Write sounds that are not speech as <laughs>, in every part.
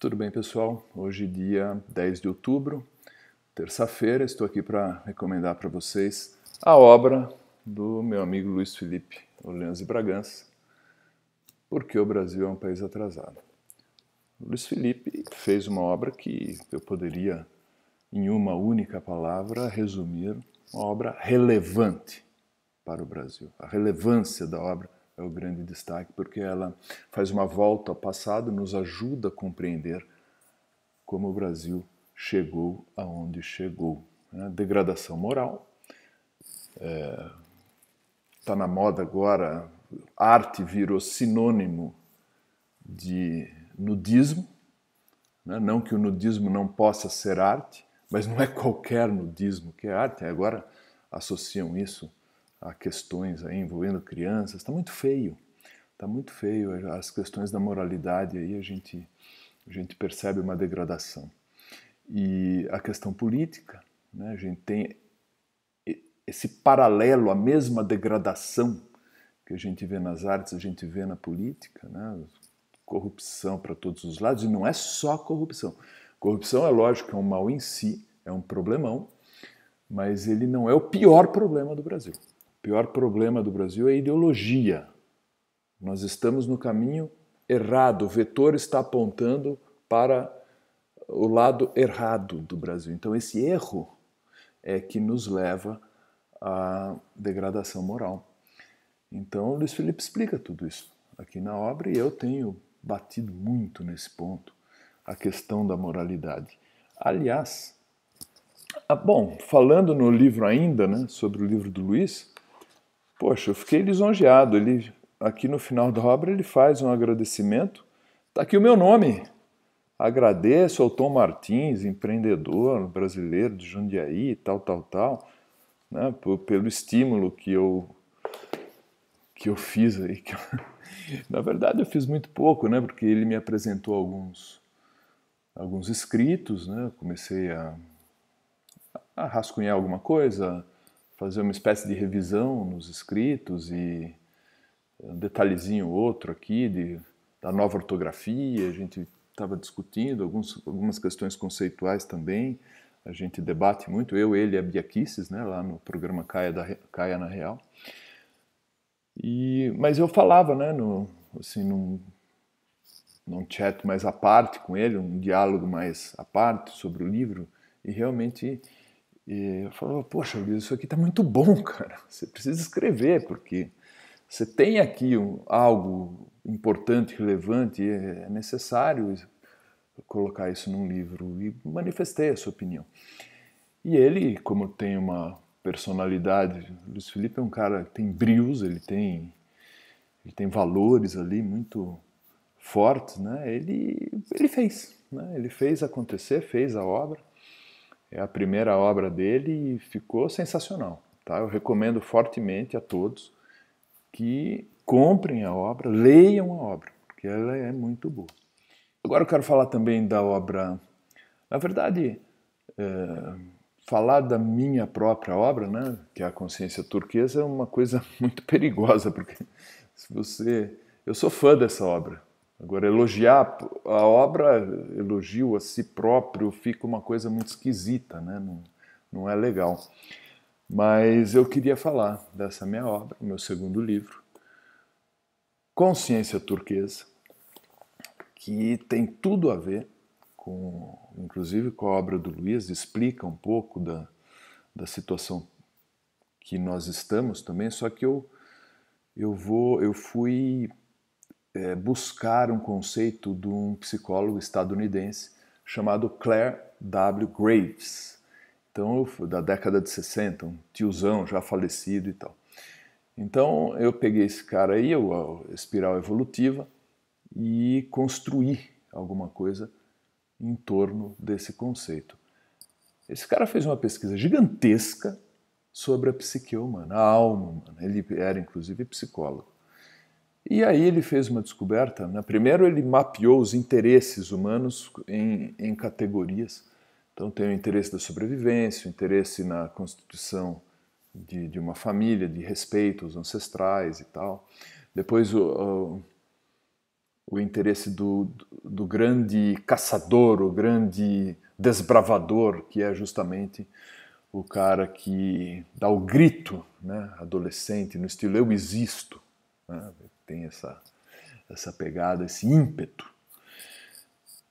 Tudo bem, pessoal? Hoje, dia 10 de outubro, terça-feira, estou aqui para recomendar para vocês a obra do meu amigo Luiz Felipe Orleans e Bragança, Porque o Brasil é um País Atrasado. Luiz Felipe fez uma obra que eu poderia, em uma única palavra, resumir uma obra relevante para o Brasil. A relevância da obra é o grande destaque, porque ela faz uma volta ao passado, nos ajuda a compreender como o Brasil chegou aonde chegou. Né? Degradação moral. Está é, tá na moda agora, arte virou sinônimo de nudismo. Né? Não que o nudismo não possa ser arte, mas não é qualquer nudismo que é arte. Agora associam isso a questões aí envolvendo crianças. Está muito feio, está muito feio. As questões da moralidade aí a gente, a gente percebe uma degradação. E a questão política, né, a gente tem esse paralelo, a mesma degradação que a gente vê nas artes, a gente vê na política, né, corrupção para todos os lados, e não é só corrupção. Corrupção é lógico, é um mal em si, é um problemão, mas ele não é o pior problema do Brasil. O pior problema do Brasil é a ideologia. Nós estamos no caminho errado, o vetor está apontando para o lado errado do Brasil. Então, esse erro é que nos leva à degradação moral. Então, Luiz Felipe explica tudo isso aqui na obra e eu tenho batido muito nesse ponto, a questão da moralidade. Aliás, ah, bom, falando no livro ainda, né, sobre o livro do Luiz, Poxa, eu fiquei lisonjeado. Ele, aqui no final da obra ele faz um agradecimento. Está aqui o meu nome. Agradeço ao Tom Martins, empreendedor brasileiro de Jundiaí, tal, tal, tal, né, por, pelo estímulo que eu que eu fiz aí. Que eu... <laughs> Na verdade, eu fiz muito pouco, né, porque ele me apresentou alguns alguns escritos, né, comecei a, a rascunhar alguma coisa, fazer uma espécie de revisão nos escritos e um detalhezinho outro aqui de, da nova ortografia. A gente estava discutindo alguns, algumas questões conceituais também. A gente debate muito, eu, ele e a Bia Kisses, né, lá no programa Caia, da, Caia na Real. E, mas eu falava, né, no, assim, num, num chat mais à parte com ele, um diálogo mais à parte sobre o livro, e realmente e eu falava, poxa, Luiz, isso aqui está muito bom, <laughs> cara. Você precisa escrever, porque você tem aqui um, algo importante, relevante, e é necessário colocar isso num livro. E manifestei sua opinião. E ele, como tem uma personalidade, Luiz Felipe é um cara que tem brios, ele tem, ele tem valores ali muito fortes, né? Ele, ele fez, né? Ele fez acontecer, fez a obra. É a primeira obra dele e ficou sensacional. Tá? Eu recomendo fortemente a todos que comprem a obra, leiam a obra, porque ela é muito boa. Agora eu quero falar também da obra. Na verdade, é, falar da minha própria obra, né, que é a Consciência Turquesa, é uma coisa <laughs> muito perigosa, porque se você. Eu sou fã dessa obra. Agora, elogiar a obra, elogio a si próprio, fica uma coisa muito esquisita, né? não, não é legal. Mas eu queria falar dessa minha obra, meu segundo livro, Consciência Turquesa, que tem tudo a ver com, inclusive com a obra do Luiz, explica um pouco da, da situação que nós estamos também, só que eu, eu, vou, eu fui é, buscar um conceito de um psicólogo estadunidense chamado Claire W. Graves. Então, da década de 60, um tiozão já falecido e tal. Então, eu peguei esse cara aí, o Espiral Evolutiva, e construí alguma coisa em torno desse conceito. Esse cara fez uma pesquisa gigantesca sobre a psique humana, a alma humana. Ele era, inclusive, psicólogo. E aí ele fez uma descoberta. Né? Primeiro ele mapeou os interesses humanos em, em categorias. Então tem o interesse da sobrevivência, o interesse na constituição de, de uma família, de respeito aos ancestrais e tal. Depois o, o, o interesse do, do grande caçador, o grande desbravador, que é justamente o cara que dá o grito, né, adolescente, no estilo eu existo. Né? tem essa, essa pegada, esse ímpeto.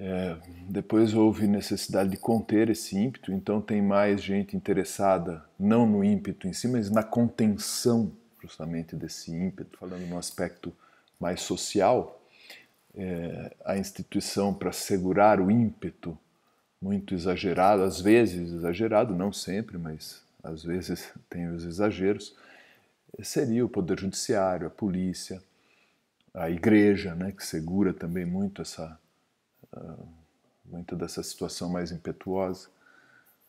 É, depois houve necessidade de conter esse ímpeto, então tem mais gente interessada não no ímpeto em si, mas na contenção justamente desse ímpeto, falando num aspecto mais social. É, a instituição para segurar o ímpeto muito exagerado, às vezes exagerado, não sempre, mas às vezes <laughs> tem os exageros, seria o Poder Judiciário, a polícia, a igreja, né, que segura também muito essa ah, muito dessa situação mais impetuosa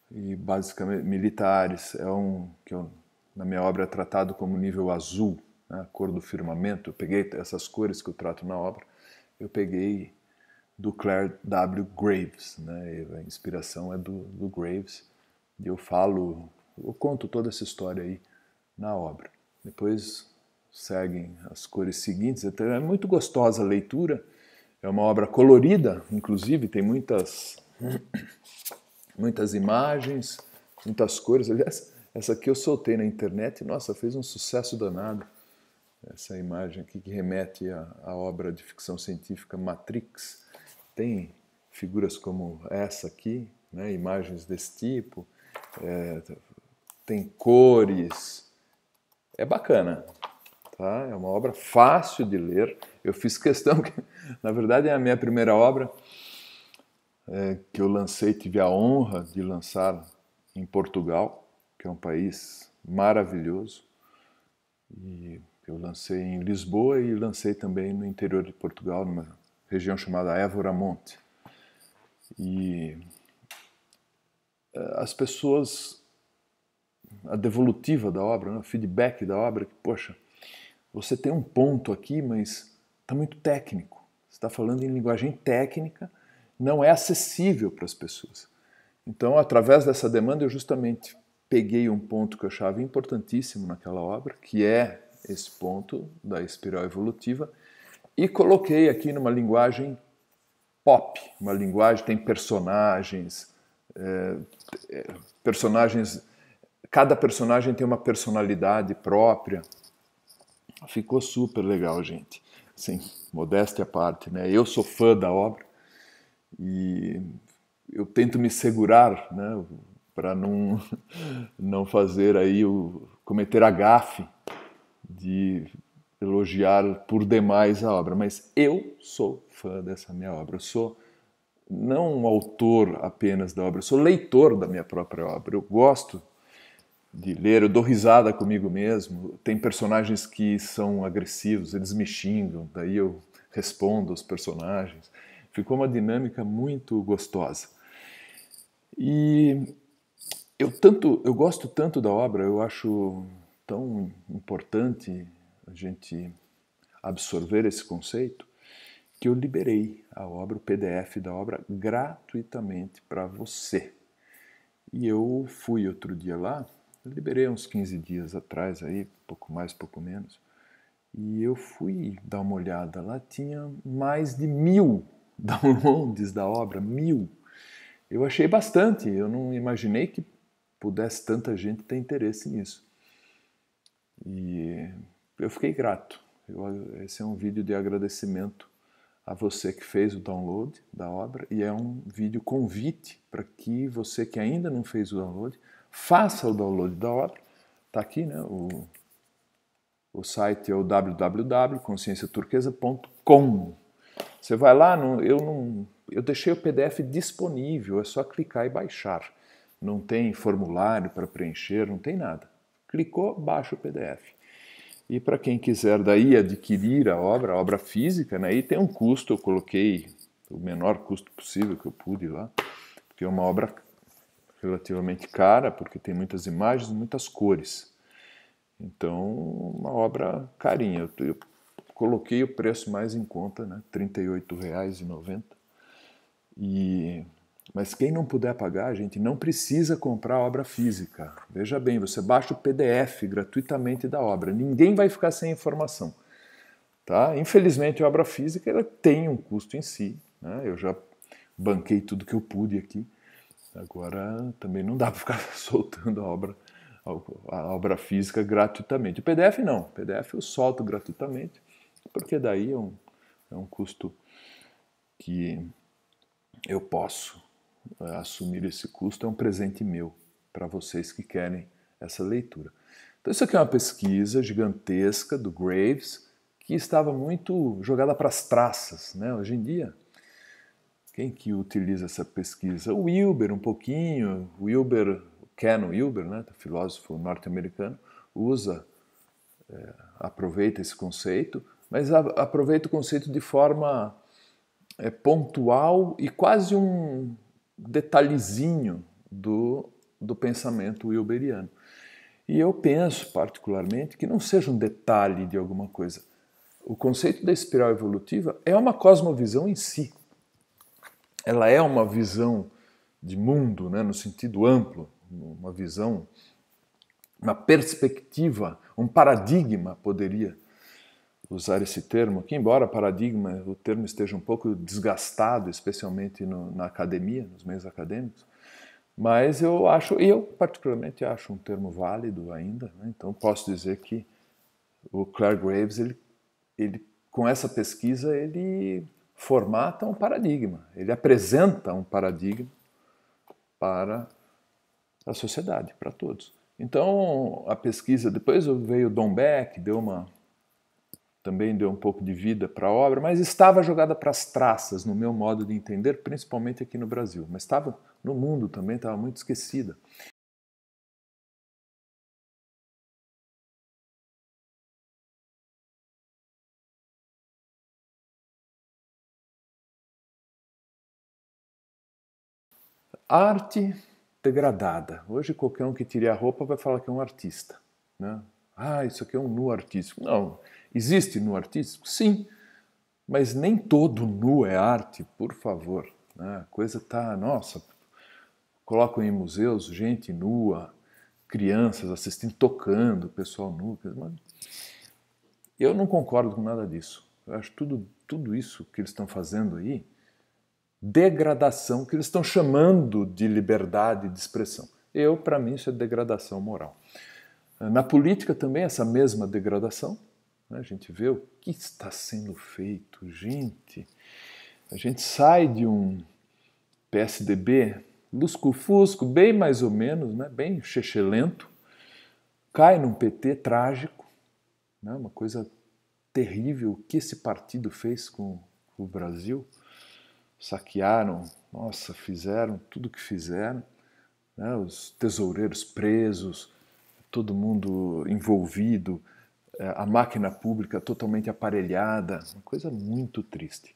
e basicamente militares é um que eu, na minha obra é tratado como nível azul, né, a cor do firmamento. Eu peguei essas cores que eu trato na obra, eu peguei do Claire W. Graves, né, a inspiração é do, do Graves e eu falo, eu conto toda essa história aí na obra. Depois seguem as cores seguintes. É, é muito gostosa a leitura, é uma obra colorida, inclusive, tem muitas, muitas imagens, muitas cores. Aliás, essa aqui eu soltei na internet e, nossa, fez um sucesso danado. Essa imagem aqui que remete à, à obra de ficção científica Matrix. Tem figuras como essa aqui, né, imagens desse tipo, é, tem cores. É bacana, Tá? É uma obra fácil de ler. Eu fiz questão, que, <laughs> na verdade é a minha primeira obra é, que eu lancei, tive a honra de lançar em Portugal, que é um país maravilhoso. E eu lancei em Lisboa e lancei também no interior de Portugal, numa região chamada Évora Monte. E é, as pessoas, a devolutiva da obra, né, o feedback da obra, que, poxa, você tem um ponto aqui, mas está muito técnico. Você está falando em linguagem técnica, não é acessível para as pessoas. Então, através dessa demanda, eu justamente peguei um ponto que eu achava importantíssimo naquela obra, que é esse ponto da espiral evolutiva, e coloquei aqui numa linguagem pop, uma linguagem tem personagens, é, personagens, cada personagem tem uma personalidade própria. Ficou super legal, gente. Sim, modéstia à parte, né? Eu sou fã da obra e eu tento me segurar, né, para não <laughs> não fazer aí o cometer a gafe de elogiar por demais a obra, mas eu sou fã dessa minha obra. Eu sou não um autor apenas da obra, eu sou leitor da minha própria obra. Eu gosto de ler, eu dou risada comigo mesmo. Tem personagens que são agressivos, eles me xingam, daí eu respondo aos personagens. Ficou uma dinâmica muito gostosa. E eu tanto, eu gosto tanto da obra, eu acho tão importante a gente absorver esse conceito que eu liberei a obra, o PDF da obra gratuitamente para você. E eu fui outro dia lá liberei uns 15 dias atrás aí, pouco mais, pouco menos, e eu fui dar uma olhada lá, tinha mais de mil <laughs> downloads da obra, mil. Eu achei bastante, eu não imaginei que pudesse tanta gente ter interesse nisso. E eu fiquei grato. Eu, esse é um vídeo de agradecimento a você que fez o download da obra e é um vídeo convite para que você que ainda não fez o download Faça o download da obra. Está aqui né, o, o site é o www.conscienciaturquesa.com. Você vai lá, eu, não, eu deixei o PDF disponível, é só clicar e baixar. Não tem formulário para preencher, não tem nada. Clicou, baixa o PDF. E para quem quiser daí adquirir a obra, a obra física, né, aí tem um custo, eu coloquei o menor custo possível que eu pude lá, porque é uma obra relativamente cara, porque tem muitas imagens, muitas cores. Então, uma obra carinha. Eu, eu coloquei o preço mais em conta, né? R$ 38,90. E mas quem não puder pagar, a gente não precisa comprar obra física. Veja bem, você baixa o PDF gratuitamente da obra. Ninguém vai ficar sem informação. Tá? Infelizmente, a obra física ela tem um custo em si. Né? Eu já banquei tudo que eu pude aqui. Agora também não dá para ficar <laughs> soltando a obra, a obra física gratuitamente. O PDF não, o PDF eu solto gratuitamente, porque daí é um, é um custo que eu posso eh, assumir esse custo, é um presente meu para vocês que querem essa leitura. Então, isso aqui é uma pesquisa gigantesca do Graves, que estava muito jogada para as traças. Né? Hoje em dia, quem que utiliza essa pesquisa? O Wilber, um pouquinho. O Wilber, Ken Wilber, né, tá, filósofo norte-americano, usa, é, aproveita esse conceito, mas a, aproveita o conceito de forma é, pontual e quase um detalhezinho do, do pensamento wilberiano. E eu penso, particularmente, que não seja um detalhe de alguma coisa. O conceito da espiral evolutiva é uma cosmovisão em si ela é uma visão de mundo, né, no sentido amplo, uma visão, uma perspectiva, um paradigma, poderia usar esse termo que embora paradigma, o termo esteja um pouco desgastado, especialmente no, na academia, nos meios acadêmicos, mas eu acho, e eu particularmente acho um termo válido ainda, né? então posso dizer que o Claire Graves, ele, ele, com essa pesquisa, ele formata um paradigma, ele apresenta um paradigma para a sociedade, para todos. Então, a pesquisa, depois veio Dom Beck, deu uma também deu um pouco de vida para a obra, mas estava jogada para as traças, no meu modo de entender, principalmente aqui no Brasil, mas estava no mundo também, estava muito esquecida. Arte degradada. Hoje qualquer um que tire a roupa vai falar que é um artista. Né? Ah, isso aqui é um nu artístico. Não, existe nu artístico? Sim, mas nem todo nu é arte, por favor. Né? A coisa tá, nossa, colocam em museus gente nua, crianças assistindo, tocando, pessoal nu. Eu não concordo com nada disso. Eu acho tudo, tudo isso que eles estão fazendo aí degradação que eles estão chamando de liberdade de expressão. Eu, para mim, isso é degradação moral. Na política também essa mesma degradação. Né? A gente vê o que está sendo feito, gente. A gente sai de um PSDB lusco-fusco, bem mais ou menos, né? bem chechelento, cai num PT trágico, né? uma coisa terrível o que esse partido fez com o Brasil saquearam, nossa, fizeram tudo que fizeram, né? os tesoureiros presos, todo mundo envolvido, é, a máquina pública totalmente aparelhada, uma coisa muito triste.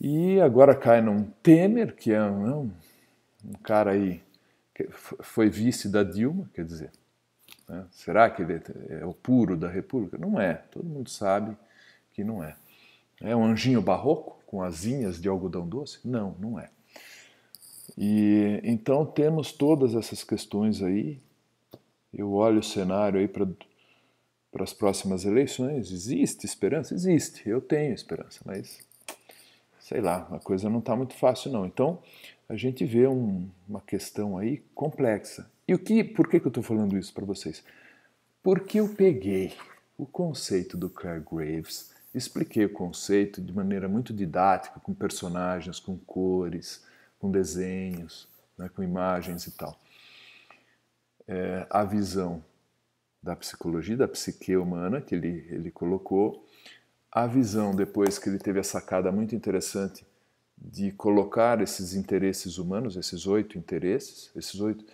E agora cai num Temer, que é um, um cara aí que foi vice da Dilma, quer dizer, né? será que ele é, é o puro da República? Não é, todo mundo sabe que não é. É um anjinho barroco, com asinhas de algodão doce? Não, não é. E então temos todas essas questões aí. Eu olho o cenário aí para para as próximas eleições. Existe esperança? Existe. Eu tenho esperança, mas sei lá, a coisa não está muito fácil não. Então a gente vê um, uma questão aí complexa. E o que? Por que, que eu estou falando isso para vocês? Porque eu peguei o conceito do Claire Graves expliquei o conceito de maneira muito didática, com personagens, com cores, com desenhos, né, com imagens e tal. É, a visão da psicologia, da psique humana que ele, ele colocou, a visão depois que ele teve a sacada muito interessante de colocar esses interesses humanos, esses oito interesses, esses oito,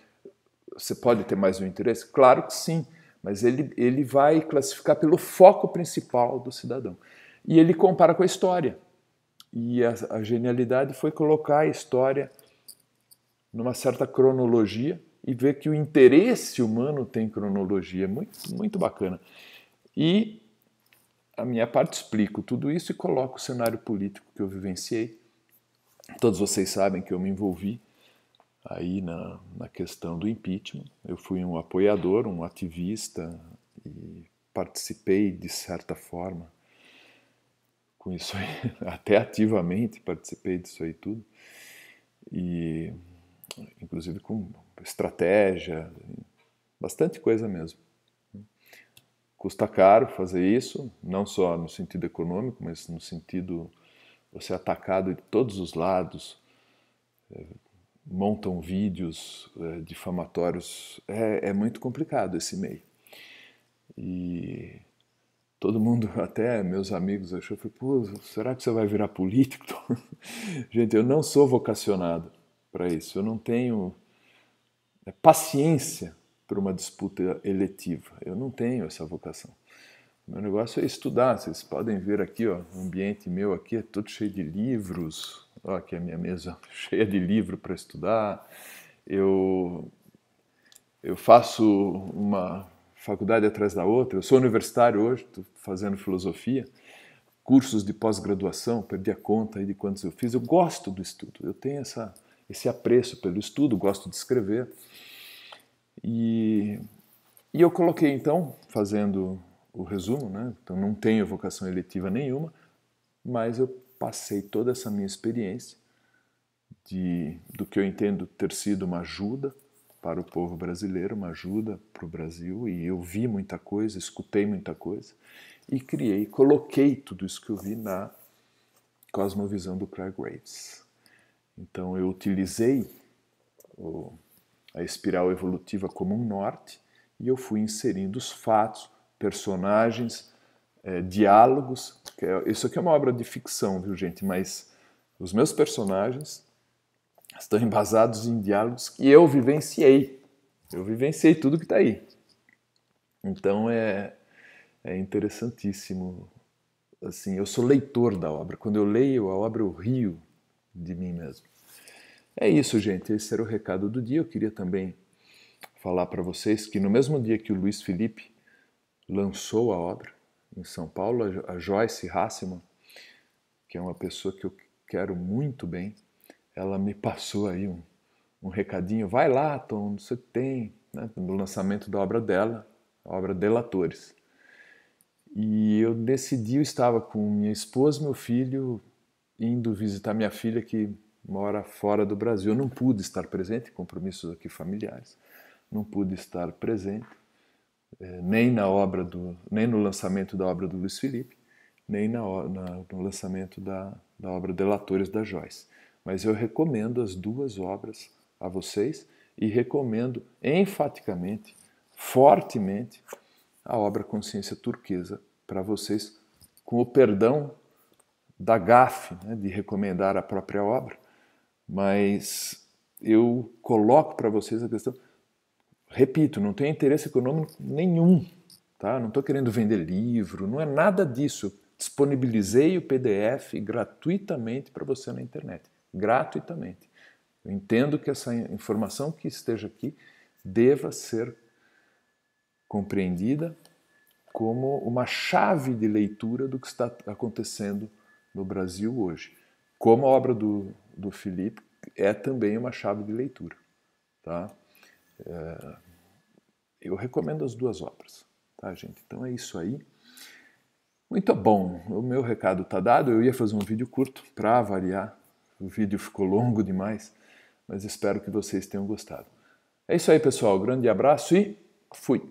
você pode ter mais um interesse? Claro que sim, mas ele, ele vai classificar pelo foco principal do cidadão. E ele compara com a história. E a, a genialidade foi colocar a história numa certa cronologia e ver que o interesse humano tem cronologia. Muito, muito bacana. E a minha parte explico tudo isso e coloco o cenário político que eu vivenciei. Todos vocês sabem que eu me envolvi aí na, na questão do impeachment. Eu fui um apoiador, um ativista e participei de certa forma com isso aí, <laughs> até ativamente participei disso aí tudo. E inclusive com estratégia, bastante coisa mesmo. Custa caro fazer isso, não só no sentido econômico, mas no sentido você atacado de todos os lados, eh, montam vídeos é, difamatórios. É, é muito complicado esse meio. E todo mundo, <laughs> até meus amigos, achou, falei, pô, será que você vai virar político? <laughs> Gente, eu não sou vocacionado para isso, eu não tenho é, paciência para uma disputa eletiva, eu não tenho essa vocação. Meu negócio é estudar, vocês podem ver aqui, ó, o ambiente meu aqui é todo cheio de livros, Olha aqui a minha mesa <laughs> cheia de livro para estudar. Eu, eu faço uma faculdade atrás da outra. Eu sou universitário hoje, estou fazendo filosofia. Cursos de pós-graduação, perdi a conta aí de quantos eu fiz. Eu gosto do estudo, eu tenho essa, esse apreço pelo estudo, gosto de escrever. E, e eu coloquei então, fazendo o resumo, né? então não tenho vocação eletiva nenhuma, mas eu passei toda essa minha experiência de, do que eu entendo ter sido uma ajuda para o povo brasileiro, uma ajuda para o Brasil, e eu vi muita coisa, escutei muita coisa, e criei, coloquei tudo isso que eu vi na cosmovisão do Craig Graves. Então eu utilizei o, a espiral evolutiva como um norte e eu fui inserindo os fatos, personagens, é, diálogos. É, isso aqui é uma obra de ficção, viu, gente? Mas os meus personagens estão embasados em diálogos que eu vivenciei. Eu vivenciei tudo que está aí. Então é, é interessantíssimo. Assim, eu sou leitor da obra. Quando eu leio a obra, eu rio de mim mesmo. É isso, gente. Esse era o recado do dia. Eu queria também falar para vocês que no mesmo dia que o Luiz Felipe lançou a obra, em São Paulo, a Joyce Hasselman, que é uma pessoa que eu quero muito bem, ela me passou aí um, um recadinho, vai lá, Tom, você tem, né, no lançamento da obra dela, a obra Delatores. E eu decidi, eu estava com minha esposa, meu filho, indo visitar minha filha que mora fora do Brasil. Eu não pude estar presente, compromissos aqui familiares, não pude estar presente. Eh, nem na obra do, nem no lançamento da obra do Luiz Felipe, nem na, na, no lançamento da, da obra Delatores da Joyce. Mas eu recomendo as duas obras a vocês e recomendo enfaticamente, fortemente, a obra Consciência Turquesa para vocês, com o perdão da gafe né, de recomendar a própria obra, mas eu coloco para vocês a questão Repito, não tenho interesse econômico nenhum, tá? Não estou querendo vender livro, não é nada disso. Disponibilizei o PDF gratuitamente para você na internet, gratuitamente. Eu entendo que essa informação que esteja aqui deva ser compreendida como uma chave de leitura do que está acontecendo no Brasil hoje. Como a obra do, do Felipe é também uma chave de leitura. Tá? É, eu recomendo as duas obras, tá, gente? Então é isso aí. Muito bom, o meu recado está dado. Eu ia fazer um vídeo curto para avaliar, o vídeo ficou longo demais, mas espero que vocês tenham gostado. É isso aí, pessoal. Grande abraço e fui!